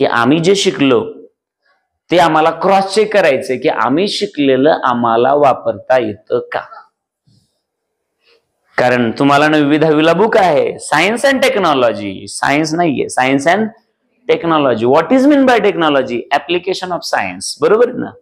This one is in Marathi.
की आम्ही जे शिकलो ते आम्हाला क्रॉस चेक करायचंय की आम्ही शिकलेलं आम्हाला वापरता येतं का कारण तुम्हाला नवी दहावीला बुक आहे सायन्स अँड टेक्नॉलॉजी सायन्स नाहीये science and technology what is mean by technology application of science बरोबर ना